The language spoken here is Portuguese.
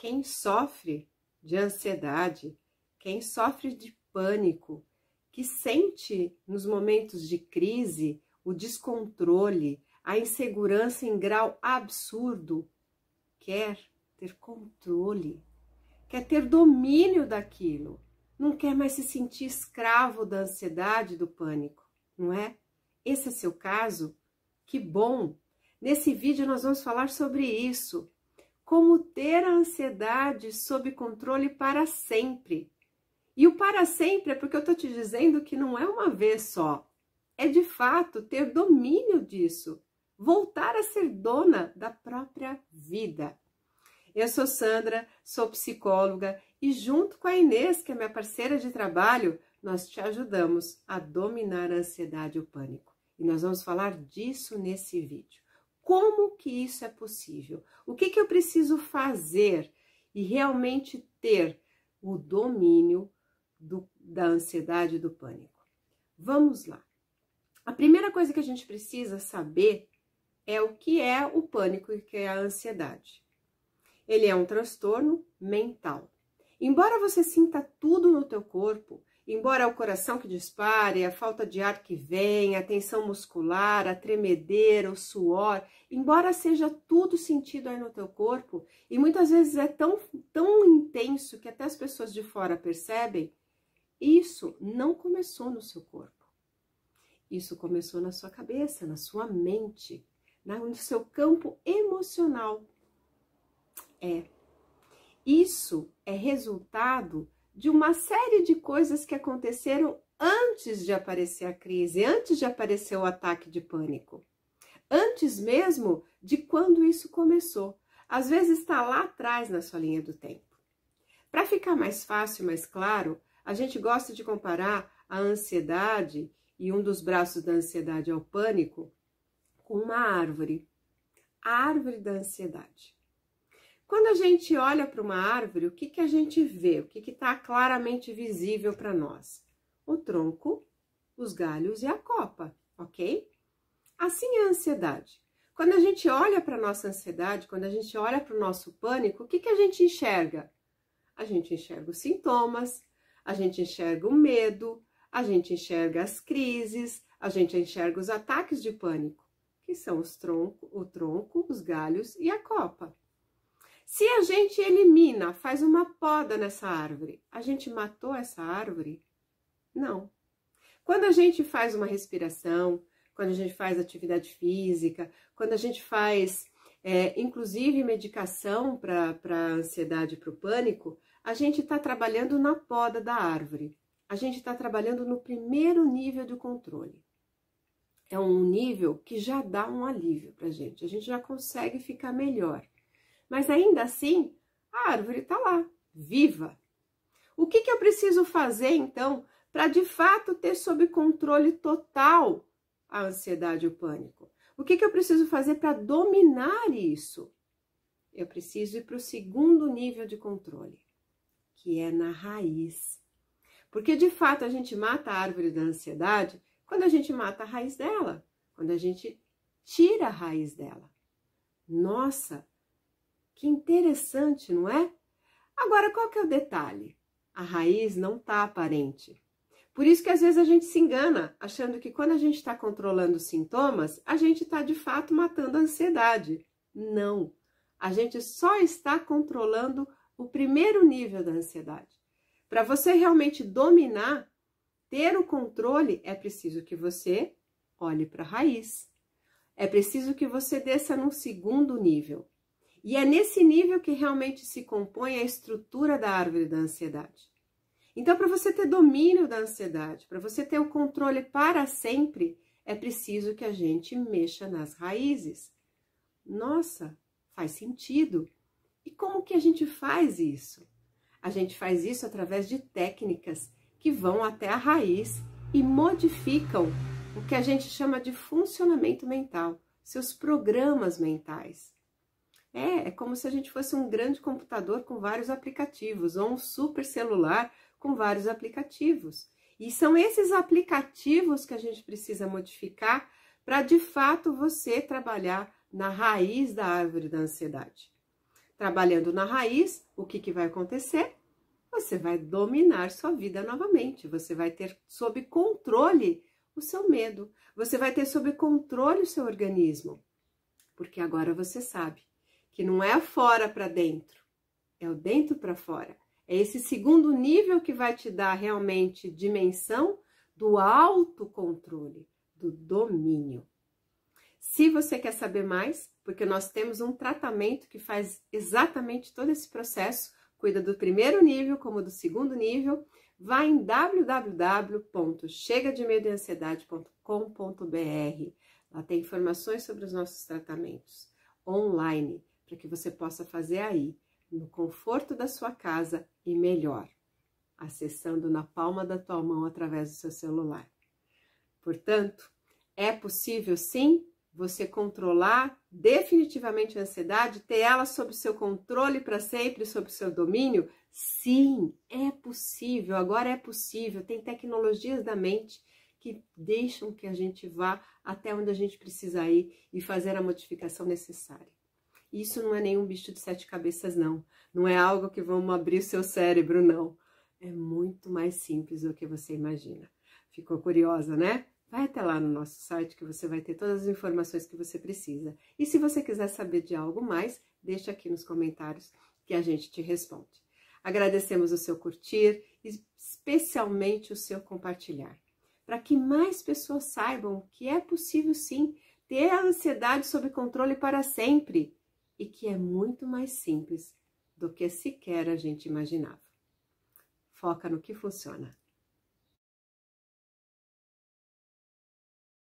Quem sofre de ansiedade, quem sofre de pânico, que sente nos momentos de crise o descontrole, a insegurança em grau absurdo, quer ter controle, quer ter domínio daquilo, não quer mais se sentir escravo da ansiedade, do pânico, não é? Esse é seu caso? Que bom! Nesse vídeo nós vamos falar sobre isso como ter a ansiedade sob controle para sempre. E o para sempre é porque eu estou te dizendo que não é uma vez só. É de fato ter domínio disso, voltar a ser dona da própria vida. Eu sou Sandra, sou psicóloga e, junto com a Inês, que é minha parceira de trabalho, nós te ajudamos a dominar a ansiedade e o pânico. E nós vamos falar disso nesse vídeo como que isso é possível? O que, que eu preciso fazer e realmente ter o domínio do, da ansiedade e do pânico? Vamos lá. A primeira coisa que a gente precisa saber é o que é o pânico e o que é a ansiedade. Ele é um transtorno mental. Embora você sinta tudo no teu corpo, Embora o coração que dispare, a falta de ar que vem, a tensão muscular, a tremedeira, o suor, embora seja tudo sentido aí no teu corpo, e muitas vezes é tão, tão intenso que até as pessoas de fora percebem, isso não começou no seu corpo. Isso começou na sua cabeça, na sua mente, no seu campo emocional. É. Isso é resultado de uma série de coisas que aconteceram antes de aparecer a crise, antes de aparecer o ataque de pânico, antes mesmo de quando isso começou. Às vezes está lá atrás na sua linha do tempo. Para ficar mais fácil, mais claro, a gente gosta de comparar a ansiedade e um dos braços da ansiedade é o pânico com uma árvore, a árvore da ansiedade. Quando a gente olha para uma árvore, o que, que a gente vê? O que está claramente visível para nós? O tronco, os galhos e a copa, ok? Assim é a ansiedade. Quando a gente olha para a nossa ansiedade, quando a gente olha para o nosso pânico, o que, que a gente enxerga? A gente enxerga os sintomas, a gente enxerga o medo, a gente enxerga as crises, a gente enxerga os ataques de pânico, que são os tronco, o tronco, os galhos e a copa. Se a gente elimina, faz uma poda nessa árvore, a gente matou essa árvore? Não. Quando a gente faz uma respiração, quando a gente faz atividade física, quando a gente faz, é, inclusive, medicação para a ansiedade e para o pânico, a gente está trabalhando na poda da árvore. A gente está trabalhando no primeiro nível de controle. É um nível que já dá um alívio para a gente, a gente já consegue ficar melhor. Mas ainda assim, a árvore está lá, viva. O que, que eu preciso fazer, então, para de fato ter sob controle total a ansiedade e o pânico? O que, que eu preciso fazer para dominar isso? Eu preciso ir para o segundo nível de controle, que é na raiz. Porque de fato a gente mata a árvore da ansiedade quando a gente mata a raiz dela, quando a gente tira a raiz dela. Nossa, que interessante, não é? Agora, qual que é o detalhe? A raiz não está aparente. Por isso que às vezes a gente se engana, achando que quando a gente está controlando os sintomas, a gente está de fato matando a ansiedade. Não, a gente só está controlando o primeiro nível da ansiedade. Para você realmente dominar, ter o controle, é preciso que você olhe para a raiz. É preciso que você desça num segundo nível. E é nesse nível que realmente se compõe a estrutura da árvore da ansiedade. Então, para você ter domínio da ansiedade, para você ter o controle para sempre, é preciso que a gente mexa nas raízes. Nossa, faz sentido. E como que a gente faz isso? A gente faz isso através de técnicas que vão até a raiz e modificam o que a gente chama de funcionamento mental, seus programas mentais. É, é como se a gente fosse um grande computador com vários aplicativos, ou um super celular com vários aplicativos. E são esses aplicativos que a gente precisa modificar para de fato você trabalhar na raiz da árvore da ansiedade. Trabalhando na raiz, o que, que vai acontecer? Você vai dominar sua vida novamente, você vai ter sob controle o seu medo, você vai ter sob controle o seu organismo, porque agora você sabe que não é fora para dentro, é o dentro para fora. É esse segundo nível que vai te dar realmente dimensão do autocontrole, do domínio. Se você quer saber mais, porque nós temos um tratamento que faz exatamente todo esse processo, cuida do primeiro nível como do segundo nível, vá em www.chegademedoeansiedade.com.br. Lá tem informações sobre os nossos tratamentos online para que você possa fazer aí, no conforto da sua casa e melhor, acessando na palma da tua mão através do seu celular. Portanto, é possível sim você controlar definitivamente a ansiedade, ter ela sob seu controle para sempre, sob seu domínio? Sim, é possível, agora é possível. Tem tecnologias da mente que deixam que a gente vá até onde a gente precisa ir e fazer a modificação necessária. Isso não é nenhum bicho de sete cabeças, não. Não é algo que vamos abrir o seu cérebro, não. É muito mais simples do que você imagina. Ficou curiosa, né? Vai até lá no nosso site que você vai ter todas as informações que você precisa. E se você quiser saber de algo mais, deixa aqui nos comentários que a gente te responde. Agradecemos o seu curtir, especialmente o seu compartilhar, para que mais pessoas saibam que é possível sim ter a ansiedade sob controle para sempre e que é muito mais simples do que sequer a gente imaginava. Foca no que funciona.